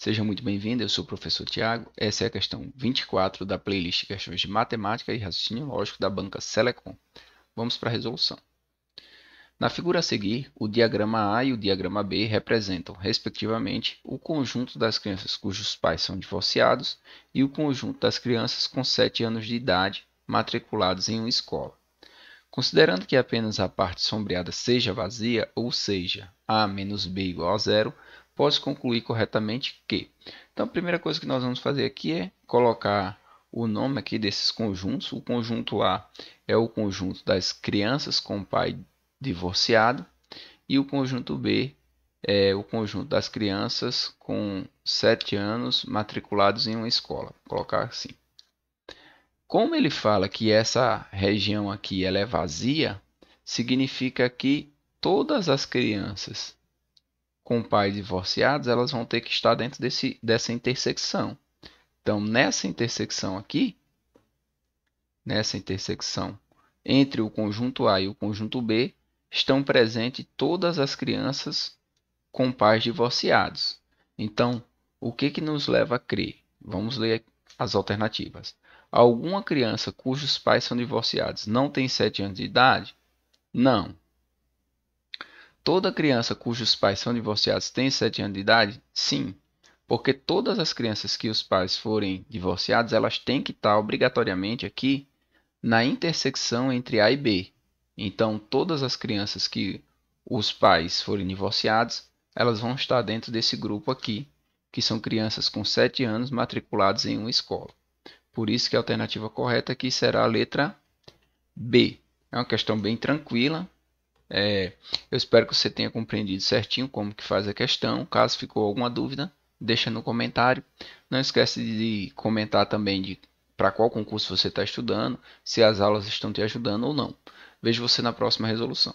Seja muito bem-vindo, eu sou o professor Tiago. Essa é a questão 24 da playlist Questões de Matemática e Raciocínio Lógico da banca Selecom. Vamos para a resolução. Na figura a seguir, o diagrama A e o diagrama B representam, respectivamente, o conjunto das crianças cujos pais são divorciados e o conjunto das crianças com 7 anos de idade matriculadas em uma escola. Considerando que apenas a parte sombreada seja vazia, ou seja, a menos b igual a zero, posso concluir corretamente que... Então, a primeira coisa que nós vamos fazer aqui é colocar o nome aqui desses conjuntos. O conjunto A é o conjunto das crianças com pai divorciado e o conjunto B é o conjunto das crianças com 7 anos matriculados em uma escola. Vou colocar assim. Como ele fala que essa região aqui ela é vazia, significa que todas as crianças com pais divorciados elas vão ter que estar dentro desse, dessa intersecção. Então, nessa intersecção aqui, nessa intersecção entre o conjunto A e o conjunto B, estão presentes todas as crianças com pais divorciados. Então, o que, que nos leva a crer? Vamos ler as alternativas alguma criança cujos pais são divorciados não tem 7 anos de idade? Não. Toda criança cujos pais são divorciados tem 7 anos de idade? Sim. Porque todas as crianças que os pais forem divorciados, elas têm que estar obrigatoriamente aqui na intersecção entre A e B. Então, todas as crianças que os pais forem divorciados, elas vão estar dentro desse grupo aqui, que são crianças com 7 anos matriculadas em uma escola. Por isso que a alternativa correta aqui será a letra B. É uma questão bem tranquila. É, eu espero que você tenha compreendido certinho como que faz a questão. Caso ficou alguma dúvida, deixa no comentário. Não esquece de comentar também de para qual concurso você está estudando, se as aulas estão te ajudando ou não. Vejo você na próxima resolução.